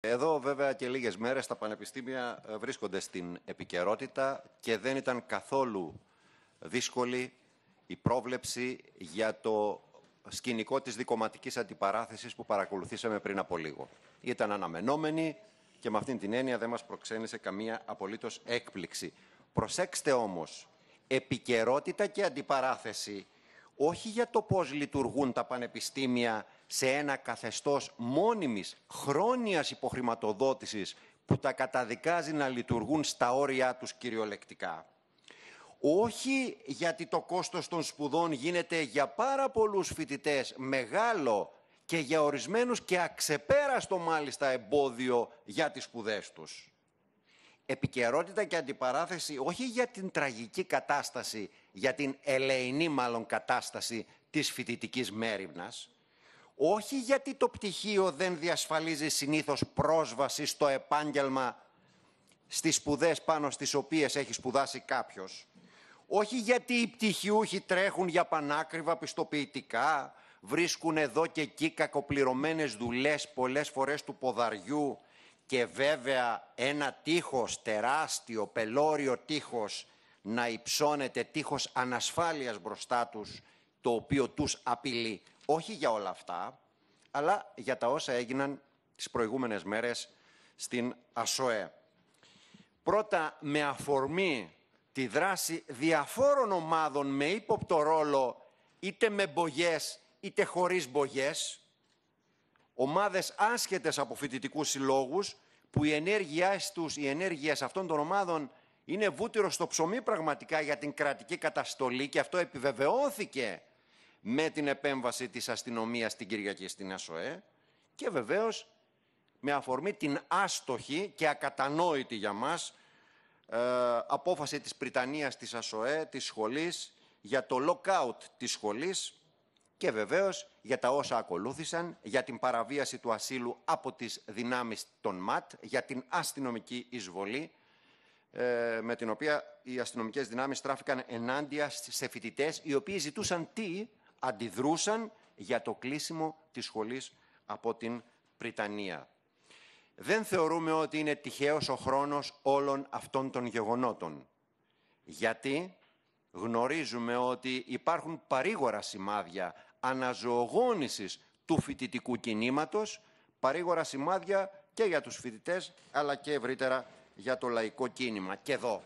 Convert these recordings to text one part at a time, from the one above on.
Εδώ βέβαια και λίγες μέρες τα πανεπιστήμια ε, βρίσκονται στην επικαιρότητα και δεν ήταν καθόλου δύσκολη η πρόβλεψη για το σκηνικό της δικοματικής αντιπαράθεσης που παρακολουθήσαμε πριν από λίγο. Ήταν αναμενόμενη και με αυτήν την έννοια δεν μας προξένησε καμία απολύτως έκπληξη. Προσέξτε όμως, επικαιρότητα και αντιπαράθεση όχι για το πώς λειτουργούν τα πανεπιστήμια σε ένα καθεστώς μόνιμης, χρόνιας υποχρηματοδότησης που τα καταδικάζει να λειτουργούν στα όρια τους κυριολεκτικά. Όχι γιατί το κόστος των σπουδών γίνεται για πάρα πολλούς φοιτητές μεγάλο και για ορισμένους και αξεπέραστο μάλιστα εμπόδιο για τις σπουδές τους επικαιρότητα και αντιπαράθεση όχι για την τραγική κατάσταση, για την ελεηνή μάλλον κατάσταση της φοιτητικής μέρημνας, όχι γιατί το πτυχίο δεν διασφαλίζει συνήθως πρόσβαση στο επάγγελμα στις σπουδές πάνω στις οποίες έχει σπουδάσει κάποιος, όχι γιατί οι πτυχιούχοι τρέχουν για πανάκριβα πιστοποιητικά, βρίσκουν εδώ και εκεί κακοπληρωμένες δουλειές πολλές φορές του ποδαριού, και βέβαια ένα τείχος τεράστιο, πελώριο τείχος να υψώνεται, τείχος ανασφάλειας μπροστά τους, το οποίο τους απειλεί. Όχι για όλα αυτά, αλλά για τα όσα έγιναν τις προηγούμενες μέρες στην ΑΣΟΕ. Πρώτα, με αφορμή τη δράση διαφόρων ομάδων με ύποπτο ρόλο, είτε με μπογιές, είτε χωρίς μπογιές, ομάδες άσχετες από φοιτητικούς συλλόγους που η ενέργειά τους, η ενέργεια αυτών των ομάδων είναι βούτυρο στο ψωμί πραγματικά για την κρατική καταστολή και αυτό επιβεβαιώθηκε με την επέμβαση της αστυνομίας την Κυριακή στην ΑΣΟΕ και βεβαίως με αφορμή την άστοχη και ακατανόητη για μας ε, απόφαση της Πριτανίας της ΑΣΟΕ, της σχολής, για το lockout της σχολής και βεβαίως για τα όσα ακολούθησαν, για την παραβίαση του ασύλου από τις δυνάμεις των ΜΑΤ, για την αστυνομική εισβολή, ε, με την οποία οι αστυνομικές δυνάμεις τράφηκαν ενάντια σε φοιτητές, οι οποίοι ζητούσαν τι αντιδρούσαν για το κλείσιμο της σχολής από την Πριτανία. Δεν θεωρούμε ότι είναι τυχαίος ο χρόνος όλων αυτών των γεγονότων. Γιατί γνωρίζουμε ότι υπάρχουν παρήγορα σημάδια αναζωογόνησης του φοιτητικού κινήματος, παρήγορα σημάδια και για τους φοιτητές, αλλά και ευρύτερα για το λαϊκό κίνημα. Και εδώ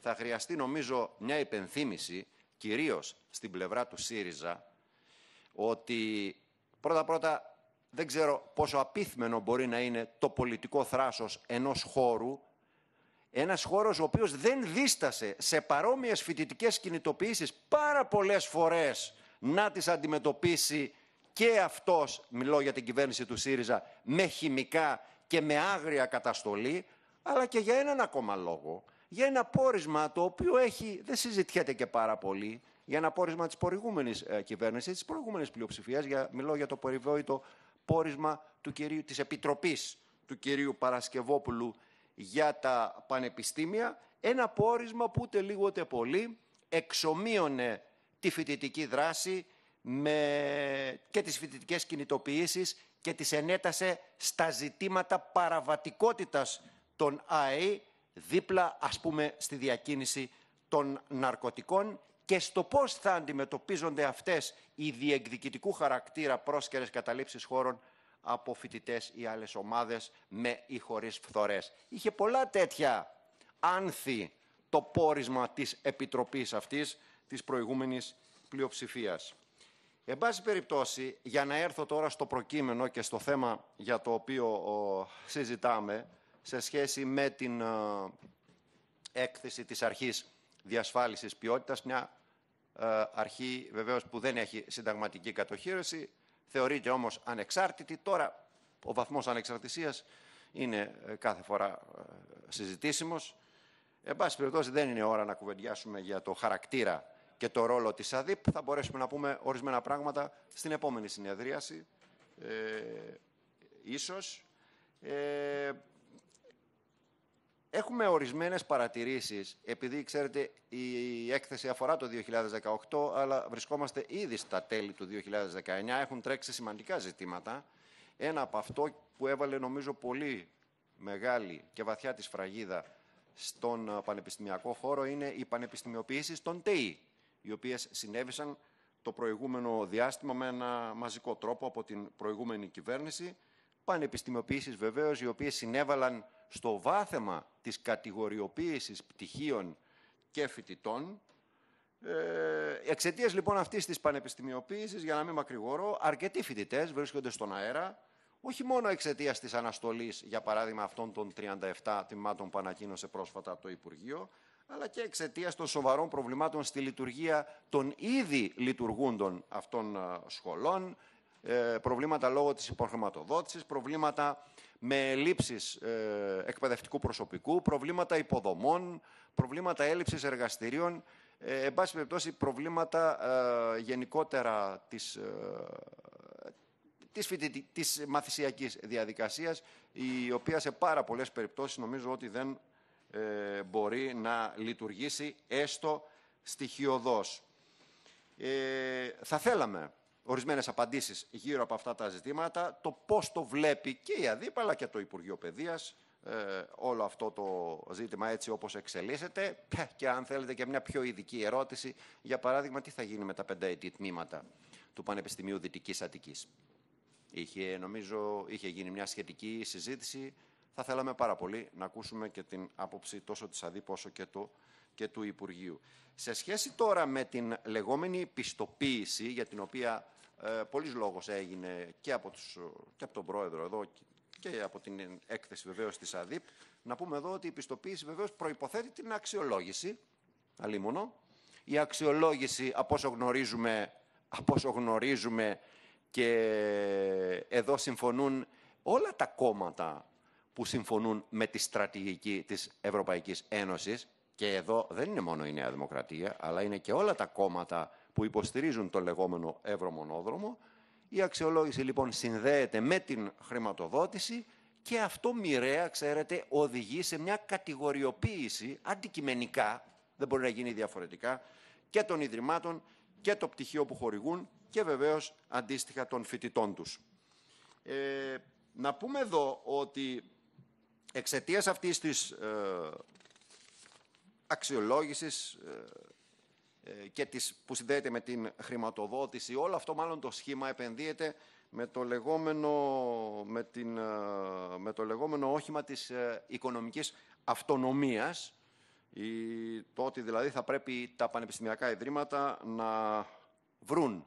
θα χρειαστεί νομίζω μια υπενθύμηση, κυρίως στην πλευρά του ΣΥΡΙΖΑ, ότι πρώτα-πρώτα δεν ξέρω πόσο απίθμενο μπορεί να είναι το πολιτικό θράσος ενός χώρου, ένας χώρος ο οποίος δεν δίστασε σε παρόμοιες φοιτητικές κινητοποιήσεις πάρα πολλές φορές να τις αντιμετωπίσει και αυτός, μιλώ για την κυβέρνηση του ΣΥΡΙΖΑ, με χημικά και με άγρια καταστολή, αλλά και για έναν ακόμα λόγο, για ένα πόρισμα το οποίο έχει, δεν συζητιέται και πάρα πολύ, για ένα πόρισμα της προηγούμενης ε, κυβέρνησης, της προηγούμενης πλειοψηφίας, για, μιλώ για το περιβόητο πόρισμα του κυρίου, της Επιτροπής του κυρίου Παρασκευόπουλου για τα πανεπιστήμια, ένα πόρισμα που ούτε λίγο ούτε πολύ εξομοίωνε τη φοιτητική δράση με... και τις φοιτητικές κινητοποιήσεις και τις ενέτασε στα ζητήματα παραβατικότητας των ΑΕΗ δίπλα ας πούμε στη διακίνηση των ναρκωτικών και στο πώς θα αντιμετωπίζονται αυτές οι διεκδικητικού χαρακτήρα πρόσκαιρες καταλήψεις χώρων από φοιτητές ή άλλες ομάδες με ή χωρίς φθορές. Είχε πολλά τέτοια άνθη το πόρισμα της Επιτροπής αυτής της προηγούμενης πλειοψηφίας. Εν πάση περιπτώσει, για να έρθω τώρα στο προκείμενο και στο θέμα για το οποίο συζητάμε, σε σχέση με την ε, έκθεση της αρχής διασφάλισης ποιότητας, μια ε, αρχή βεβαίως που δεν έχει συνταγματική κατοχήρωση, θεωρείται όμως ανεξάρτητη. Τώρα ο βαθμός ανεξαρτησίας είναι ε, κάθε φορά συζητήσιμος. Εν πάση περιπτώσει, δεν είναι ώρα να κουβεντιάσουμε για το χαρακτήρα και το ρόλο της ΑΔΙΠ. Θα μπορέσουμε να πούμε ορισμένα πράγματα στην επόμενη συνεδρίαση, ε, ίσως. Ε, έχουμε ορισμένες παρατηρήσεις, επειδή, ξέρετε, η έκθεση αφορά το 2018, αλλά βρισκόμαστε ήδη στα τέλη του 2019, έχουν τρέξει σημαντικά ζητήματα. Ένα από αυτό που έβαλε, νομίζω, πολύ μεγάλη και βαθιά τη σφραγίδα στον ε, πανεπιστημιακό χώρο είναι οι πανεπιστημιοποίησει των ΤΕΙ, οι οποίες συνέβησαν το προηγούμενο διάστημα με ένα μαζικό τρόπο από την προηγούμενη κυβέρνηση. Πανεπιστημιοποιήσεις βεβαίως, οι οποίες συνέβαλαν στο βάθεμα της κατηγοριοποίησης πτυχίων και φοιτητών. Ε, Εξαιτίας λοιπόν αυτής της πανεπιστημιοποίησης, για να μην μακρηγορώ, αρκετοί φοιτητές βρίσκονται στον αέρα, όχι μόνο εξαιτίας της αναστολής, για παράδειγμα, αυτών των 37 τιμάτων που ανακοίνωσε πρόσφατα το Υπουργείο, αλλά και εξαιτίας των σοβαρών προβλημάτων στη λειτουργία των ήδη λειτουργούντων αυτών ε, σχολών, ε, προβλήματα λόγω της υποχρηματοδότησης, προβλήματα με ελλείψεις ε, εκπαιδευτικού προσωπικού, προβλήματα υποδομών, προβλήματα έλλειψης εργαστηρίων, εν πάση περιπτώσει προβλήματα γενικότερα της της, μαθησιακή της μαθησιακής διαδικασίας, η οποία σε πάρα πολλές περιπτώσεις νομίζω ότι δεν ε, μπορεί να λειτουργήσει έστω στοιχειοδός. Ε, θα θέλαμε ορισμένες απαντήσεις γύρω από αυτά τα ζητήματα, το πώς το βλέπει και η ΑΔΥΠ αλλά και το Υπουργείο Παιδείας, ε, όλο αυτό το ζήτημα έτσι όπως εξελίσσεται και αν θέλετε και μια πιο ειδική ερώτηση, για παράδειγμα τι θα γίνει με τα πενταετή τμήματα του Πανεπιστημίου Δυτικής Αττικής. Είχε, νομίζω, είχε γίνει μια σχετική συζήτηση. Θα θέλαμε πάρα πολύ να ακούσουμε και την άποψη τόσο της ΑΔΙΠ όσο και του, και του Υπουργείου. Σε σχέση τώρα με την λεγόμενη πιστοποίηση, για την οποία ε, πολλής λόγος έγινε και από, τους, και από τον Πρόεδρο εδώ και από την έκθεση βεβαίως της ΑΔΙΠ, να πούμε εδώ ότι η πιστοποίηση βεβαίως προϋποθέτει την αξιολόγηση, αλίμονο. Η αξιολόγηση, από όσο γνωρίζουμε, από όσο γνωρίζουμε και εδώ συμφωνούν όλα τα κόμματα που συμφωνούν με τη στρατηγική της Ευρωπαϊκής Ένωσης και εδώ δεν είναι μόνο η Νέα Δημοκρατία, αλλά είναι και όλα τα κόμματα που υποστηρίζουν το λεγόμενο ευρωμονόδρομο. Η αξιολόγηση λοιπόν συνδέεται με την χρηματοδότηση και αυτό μοιραία, ξέρετε, οδηγεί σε μια κατηγοριοποίηση αντικειμενικά, δεν μπορεί να γίνει διαφορετικά, και των Ιδρυμάτων και το πτυχίο που χορηγούν και βεβαίως αντίστοιχα των φοιτητών τους. Ε, να πούμε εδώ ότι εξαιτίας αυτής της ε, αξιολόγησης ε, ε, και της, που συνδέεται με την χρηματοδότηση, όλο αυτό μάλλον το σχήμα επενδύεται με το λεγόμενο, με την, το λεγόμενο όχημα της οικονομικής αυτονομίας, η, το ότι δηλαδή θα πρέπει τα πανεπιστημιακά ιδρύματα να βρουν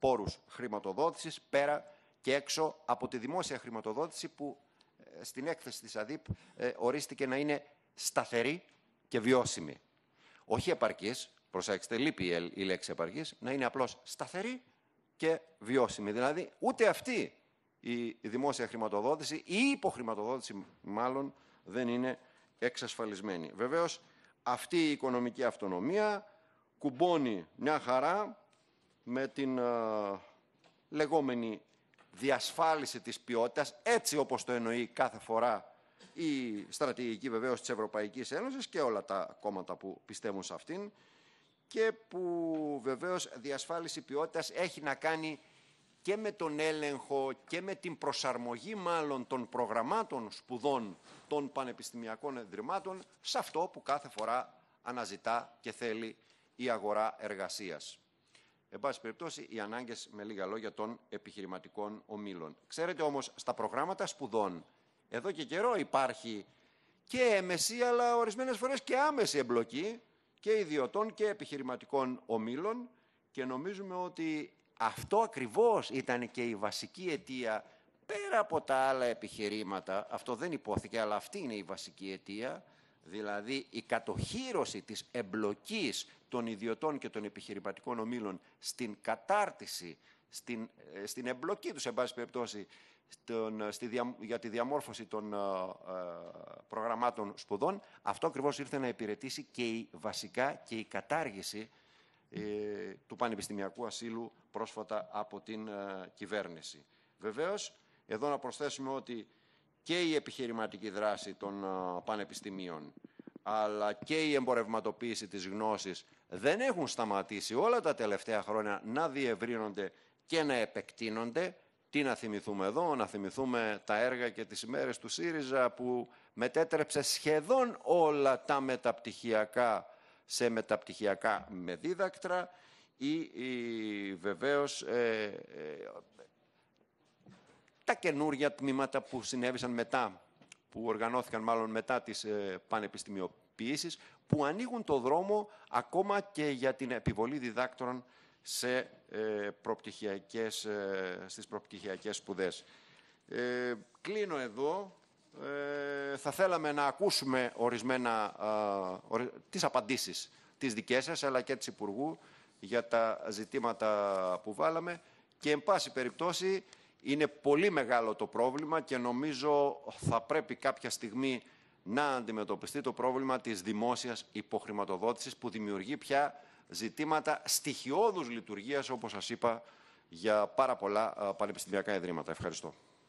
πόρους χρηματοδότησης πέρα και έξω από τη δημόσια χρηματοδότηση που ε, στην έκθεση της ΑΔΙΠ ε, ορίστηκε να είναι σταθερή και βιώσιμη. Όχι επαρκής, προσέξτε, λείπει η λέξη επαρκής, να είναι απλώς σταθερή και βιώσιμη. Δηλαδή, ούτε αυτή η δημόσια χρηματοδότηση ή η υποχρηματοδότηση μάλλον δεν είναι εξασφαλισμένη. Βεβαίως, αυτή η οικονομική αυτονομία κουμπώνει μια χαρά με την ε, λεγόμενη διασφάλιση της ποιότητας, έτσι όπως το εννοεί κάθε φορά η στρατηγική βεβαίως της Ευρωπαϊκής Ένωσης και όλα τα κόμματα που πιστεύουν σε αυτήν και που βεβαίως διασφάλιση ποιότητας έχει να κάνει και με τον έλεγχο και με την προσαρμογή μάλλον των προγραμμάτων σπουδών των πανεπιστημιακών ενδρυμάτων σε αυτό που κάθε φορά αναζητά και θέλει η αγορά εργασίας. Εν πάση περιπτώσει, οι ανάγκες, με λίγα λόγια, των επιχειρηματικών ομίλων. Ξέρετε όμως, στα προγράμματα σπουδών, εδώ και καιρό υπάρχει και έμεση, αλλά ορισμένες φορές και άμεση εμπλοκή και ιδιωτών και επιχειρηματικών ομίλων και νομίζουμε ότι αυτό ακριβώς ήταν και η βασική αιτία πέρα από τα άλλα επιχειρήματα, αυτό δεν υπόθηκε, αλλά αυτή είναι η βασική αιτία, δηλαδή η κατοχήρωση της εμπλοκής των ιδιωτών και των επιχειρηματικών ομίλων στην κατάρτιση, στην, ε, στην εμπλοκή τους, εν πάση περιπτώσει, ε, στη για τη διαμόρφωση των ε, προγραμμάτων σπουδών, αυτό ακριβώς ήρθε να υπηρετήσει και η, βασικά και η κατάργηση του πανεπιστημιακού ασύλου πρόσφατα από την κυβέρνηση. Βεβαίως, εδώ να προσθέσουμε ότι και η επιχειρηματική δράση των πανεπιστημίων αλλά και η εμπορευματοποίηση της γνώσης δεν έχουν σταματήσει όλα τα τελευταία χρόνια να διευρύνονται και να επεκτείνονται. Τι να θυμηθούμε εδώ, να θυμηθούμε τα έργα και τις ημέρες του ΣΥΡΙΖΑ που μετέτρεψε σχεδόν όλα τα μεταπτυχιακά σε μεταπτυχιακά με δίδακτρα ή, ή βεβαίως ε, ε, τα καινούργια τμήματα που συνέβησαν μετά, που οργανώθηκαν μάλλον μετά τις ε, πανεπιστημιοποιήσεις, που ανοίγουν το δρόμο ακόμα και για την επιβολή διδάκτορων σε, ε, προπτυχιακές, ε, στις προπτυχιακές σπουδές. Ε, κλείνω εδώ. Ε, θα θέλαμε να ακούσουμε ορισμένα ε, τις απαντήσεις της δικές σας, αλλά και της Υπουργού για τα ζητήματα που βάλαμε και, εν πάση περιπτώσει, είναι πολύ μεγάλο το πρόβλημα και νομίζω θα πρέπει κάποια στιγμή να αντιμετωπιστεί το πρόβλημα της δημόσιας υποχρηματοδότησης που δημιουργεί πια ζητήματα στοιχειώδους λειτουργίας, όπως σας είπα, για πάρα πολλά ε, πανεπιστημιακά ιδρύματα. Ευχαριστώ.